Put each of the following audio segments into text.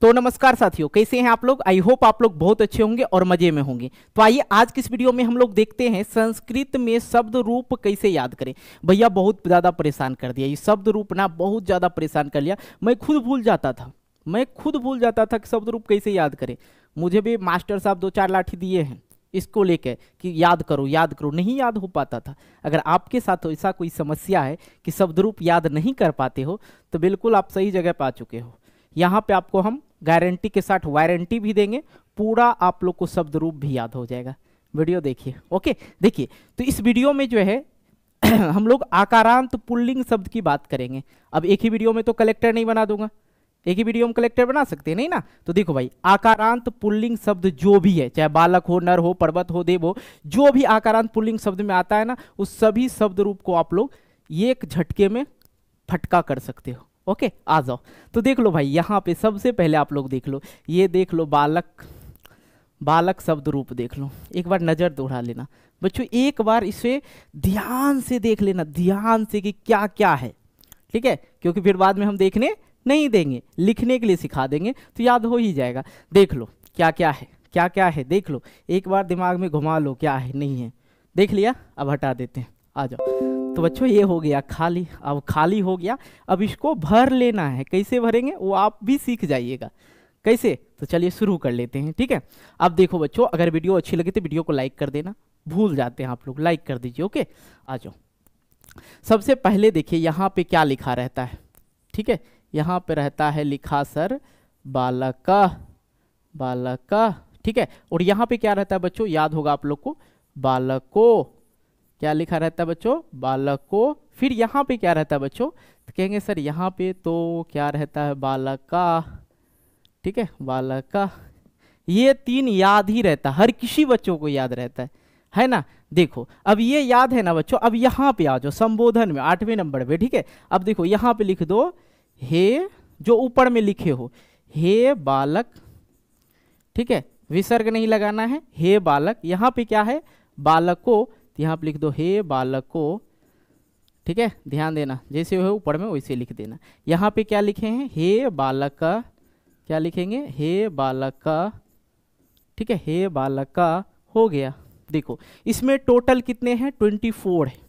तो नमस्कार साथियों कैसे हैं आप लोग आई होप आप लोग बहुत अच्छे होंगे और मजे में होंगे तो आइए आज किस वीडियो में हम लोग देखते हैं संस्कृत में शब्द रूप कैसे याद करें भैया बहुत ज़्यादा परेशान कर दिया ये शब्द रूप ना बहुत ज़्यादा परेशान कर लिया मैं खुद भूल जाता था मैं खुद भूल जाता था कि शब्द रूप कैसे याद करें मुझे भी मास्टर साहब दो चार लाठी दिए हैं इसको लेकर कि याद करो याद करो नहीं याद हो पाता था अगर आपके साथ ऐसा कोई समस्या है कि शब्द रूप याद नहीं कर पाते हो तो बिल्कुल आप सही जगह पा चुके हो यहाँ पे आपको हम गारंटी के साथ वारंटी भी देंगे पूरा आप लोग को शब्द रूप भी याद हो जाएगा वीडियो देखिए ओके देखिए तो इस वीडियो में जो है हम लोग आकारांत पुल्लिंग शब्द की बात करेंगे अब एक ही वीडियो में तो कलेक्टर नहीं बना दूंगा एक ही वीडियो में कलेक्टर बना सकते हैं नहीं ना तो देखो भाई आकारांत पुल्लिंग शब्द जो भी है चाहे बालक हो नर हो पर्वत हो देव हो जो भी आकारांत पुल्लिंग शब्द में आता है ना उस सभी शब्द रूप को आप लोग एक झटके में फटका कर सकते हो ओके आ जाओ तो देख लो भाई यहाँ पे सबसे पहले आप लोग देख लो ये देख लो बालक बालक शब्द रूप देख लो एक बार नज़र दोहरा लेना बच्चों एक बार इसे ध्यान से देख लेना ध्यान से कि क्या क्या है ठीक है क्योंकि फिर बाद में हम देखने नहीं देंगे लिखने के लिए सिखा देंगे तो याद हो ही जाएगा देख लो क्या क्या है क्या क्या है देख लो एक बार दिमाग में घुमा लो क्या है नहीं है देख लिया अब हटा देते हैं आ जाओ तो बच्चों ये हो गया खाली अब खाली हो गया अब इसको भर लेना है कैसे भरेंगे वो आप भी सीख जाइएगा कैसे तो चलिए शुरू कर लेते हैं ठीक है अब देखो बच्चों अगर वीडियो अच्छी लगी तो वीडियो को लाइक कर देना भूल जाते हैं आप लोग लाइक कर दीजिए ओके आ जाओ सबसे पहले देखिए यहाँ पे क्या लिखा रहता है ठीक है यहाँ पे रहता है लिखा सर बालक बालक ठीक है और यहाँ पे क्या रहता है बच्चों याद होगा आप लोग को बालको क्या लिखा रहता है बच्चों बालक को फिर यहाँ पे क्या रहता है बच्चों तो कहेंगे सर यहाँ पे तो क्या रहता है बालक का ठीक है बालक का ये तीन याद ही रहता हर किसी बच्चों को याद रहता है है ना देखो अब ये याद है ना बच्चों अब यहाँ पे आ जाओ संबोधन में आठवें नंबर पे ठीक है अब देखो यहाँ पे लिख दो हे जो ऊपर में लिखे हो हे बालक ठीक है विसर्ग नहीं लगाना है हे बालक यहाँ पे क्या है बालक को तो यहाँ पर लिख दो हे बालको ठीक है ध्यान देना जैसे हो ऊपर में वैसे लिख देना यहाँ पे क्या लिखे हैं हे बालक क्या लिखेंगे हे बालक ठीक है हे बालक हो गया देखो इसमें टोटल कितने हैं ट्वेंटी फोर है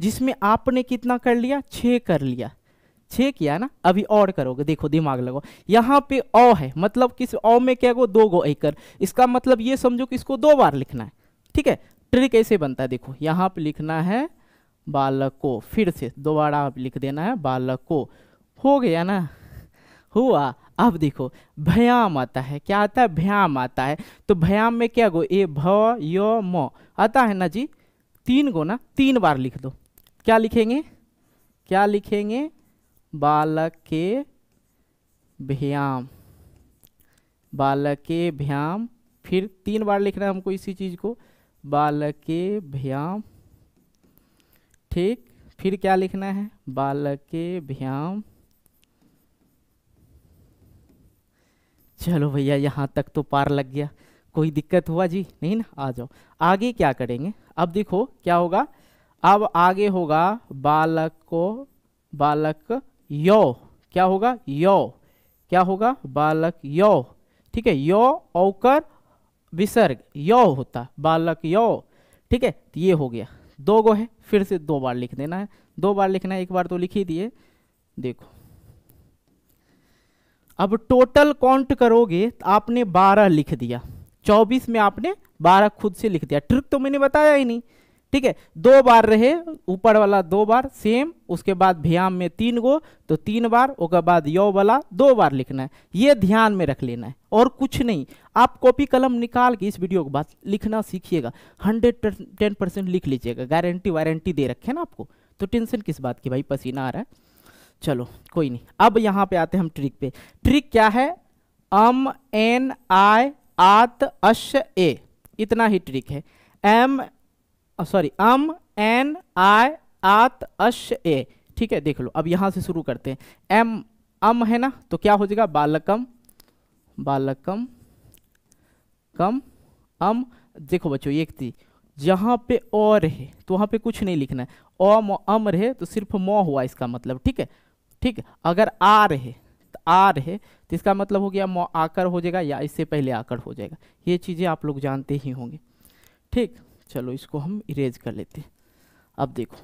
जिसमें आपने कितना कर लिया छः कर लिया छः किया ना अभी और करोगे देखो दिमाग लगाओ यहाँ पे औ है मतलब किस औ में क्या गो दो गो एकड़ इसका मतलब ये समझो कि इसको दो बार लिखना है ठीक है ट्री कैसे बनता है देखो यहाँ पे लिखना है बालको फिर से दोबारा आप लिख देना है बालको हो गया ना हुआ अब देखो भयाम आता है क्या आता है भयाम आता है तो भयाम में क्या गो ए भ य म आता है ना जी तीन गो ना तीन बार लिख दो क्या लिखेंगे क्या लिखेंगे बालक के भ्याम बालक के भ्याम फिर तीन बार लिखना है हमको इसी चीज़ को भ्याम ठीक फिर क्या लिखना है भ्याम चलो भैया यहाँ तक तो पार लग गया कोई दिक्कत हुआ जी नहीं ना आ जाओ आगे क्या करेंगे अब देखो क्या होगा अब आगे होगा बालक को बालक यो क्या होगा यो क्या होगा बालक यो ठीक है यो औकर विसर्ग यो होता बालक यो ठीक है तो ये हो गया दो गो है फिर से दो बार लिख देना है दो बार लिखना है एक बार तो लिख ही दिए देखो अब टोटल काउंट करोगे तो आपने बारह लिख दिया चौबीस में आपने बारह खुद से लिख दिया ट्रिक तो मैंने बताया ही नहीं ठीक है दो बार रहे ऊपर वाला दो बार सेम उसके बाद भ्याम में तीन गो तो तीन बार उसके बाद यौ वाला दो बार लिखना है ये ध्यान में रख लेना है और कुछ नहीं आप कॉपी कलम निकाल के इस वीडियो के बाद लिखना सीखिएगा हंड्रेड टेन परसेंट लिख लीजिएगा गारंटी वारंटी दे रखे ना आपको तो टेंशन किस बात की भाई पसीना आ रहा है चलो कोई नहीं अब यहाँ पे आते हैं हम ट्रिक पे ट्रिक क्या है अम एन आई आत अश ए इतना ही ट्रिक है एम सॉरी अम एन आय आत अश ए ठीक है देख लो अब यहाँ से शुरू करते हैं एम अम है ना तो क्या हो जाएगा बालकम बालकम कम अम देखो बच्चों एक थी जहाँ पे ओ रहे तो वहाँ पे कुछ नहीं लिखना है ओ अम रहे तो सिर्फ मो हुआ इसका मतलब ठीक है ठीक है अगर आ रहे तो आ रहे तो इसका मतलब हो गया म आकर हो जाएगा या इससे पहले आकर हो जाएगा ये चीज़ें आप लोग जानते ही होंगे ठीक चलो इसको हम इरेज कर लेते हैं अब देखो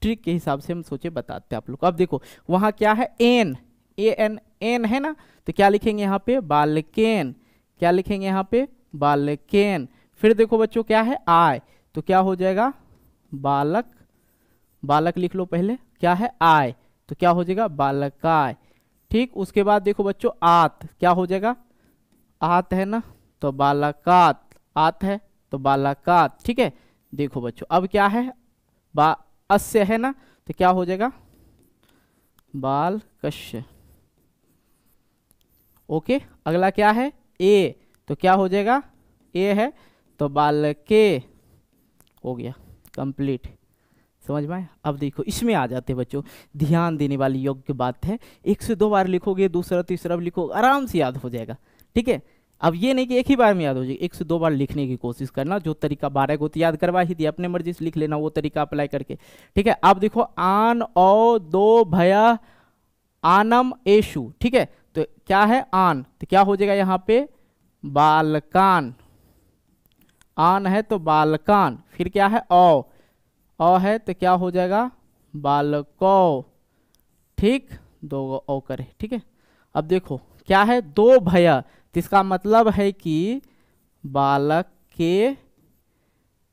ट्रिक के हिसाब से हम सोचे बताते हैं आप लोग अब देखो वहाँ क्या है एन ए एन एन है ना तो क्या लिखेंगे यहाँ पे बालकेन क्या लिखेंगे यहाँ पे बालकेन फिर देखो बच्चों क्या है आय तो क्या हो जाएगा बालक बालक लिख लो पहले क्या है आय तो क्या हो जाएगा बालकाय ठीक उसके बाद देखो बच्चों आत क्या हो जाएगा आत है ना तो बालकात आत है तो बालाका ठीक है देखो बच्चों अब क्या है बा अस्य है ना तो क्या हो जाएगा बाल कश्य ओके अगला क्या है ए तो क्या हो जाएगा ए है तो बाल के हो गया कंप्लीट समझ में अब देखो इसमें आ जाते बच्चों ध्यान देने वाली योग्य बात है एक से दो बार लिखोगे दूसरा तीसरा लिखोगे आराम से याद हो जाएगा ठीक है अब ये नहीं कि एक ही बार में याद हो जाए एक से दो बार लिखने की कोशिश करना जो तरीका बारह को तो याद करवा ही दिया अपने मर्जी से लिख लेना वो तरीका अप्लाई करके ठीक है अब देखो आन ओ दो भया आनम एशु ठीक है तो क्या है आन तो क्या हो जाएगा यहाँ पे बालकान आन है तो बालकान फिर क्या है औ औ है तो क्या हो जाएगा बालको ठीक दो ओ करे ठीक है अब देखो क्या है दो भया इसका मतलब है कि बालक के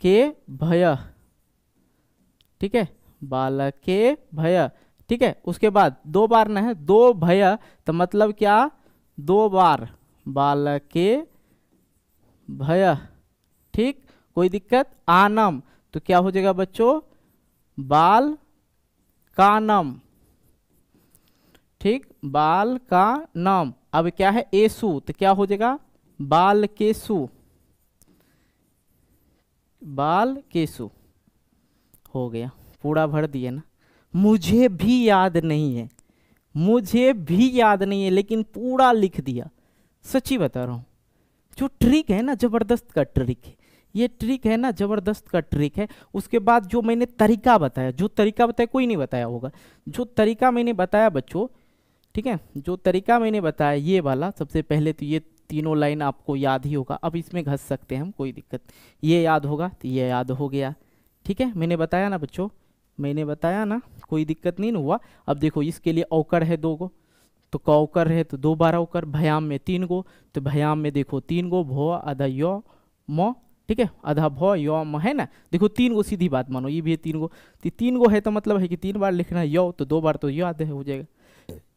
के भय ठीक है बालक के भय ठीक है उसके बाद दो बार न है दो भय तो मतलब क्या दो बार बालक के भय ठीक कोई दिक्कत आनम तो क्या हो जाएगा बच्चों बाल कानम ठीक बाल का नाम अब क्या है एसु तो क्या हो जाएगा बाल केसु बाल केसु हो गया पूरा भर दिए ना मुझे भी याद नहीं है मुझे भी याद नहीं है लेकिन पूरा लिख दिया सच्ची बता रहा हूँ जो ट्रिक है ना ज़बरदस्त का ट्रिक है ये ट्रिक है ना ज़बरदस्त का ट्रिक है उसके बाद जो मैंने तरीका बताया जो तरीका बताया कोई नहीं बताया होगा जो तरीका मैंने बताया बच्चों ठीक है जो तरीका मैंने बताया ये वाला सबसे पहले तो ये तीनों लाइन आपको याद ही होगा अब इसमें घस सकते हैं हम कोई दिक्कत ये याद होगा तो ये याद हो गया ठीक है मैंने बताया ना बच्चों मैंने बताया ना कोई दिक्कत नहीं हुआ अब देखो इसके लिए औकर है दो गो तो कौकर है तो दो बार औकर भयाम में तीन गो तो भयाम में देखो तीन गो भो आधा यो मो ठीक है आधा भो यो म है ना देखो तीन गो सीधी बात मानो ये भी है तीन गो तो तीन गो है तो मतलब है कि तीन बार लिखना यो तो दो बार तो यो आधे हो जाएगा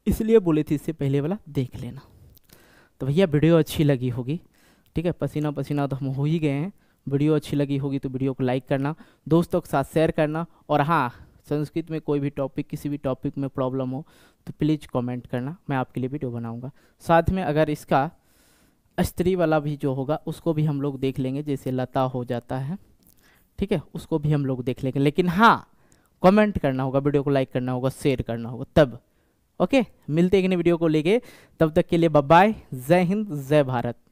इसलिए बोले थे इससे पहले वाला देख लेना तो भैया वीडियो अच्छी लगी होगी ठीक है पसीना पसीना तो हम हो ही गए हैं वीडियो अच्छी लगी होगी तो वीडियो को लाइक करना दोस्तों के साथ शेयर करना और हाँ संस्कृत में कोई भी टॉपिक किसी भी टॉपिक में प्रॉब्लम हो तो प्लीज़ कमेंट करना मैं आपके लिए वीडियो बनाऊंगा साथ में अगर इसका स्त्री वाला भी जो होगा उसको भी हम लोग देख लेंगे जैसे लता हो जाता है ठीक है उसको भी हम लोग देख लेंगे लेकिन हाँ कमेंट करना होगा वीडियो को लाइक करना होगा शेयर करना होगा तब ओके मिलते हैं एक वीडियो को लेके तब तक के लिए बाय जय हिंद जय भारत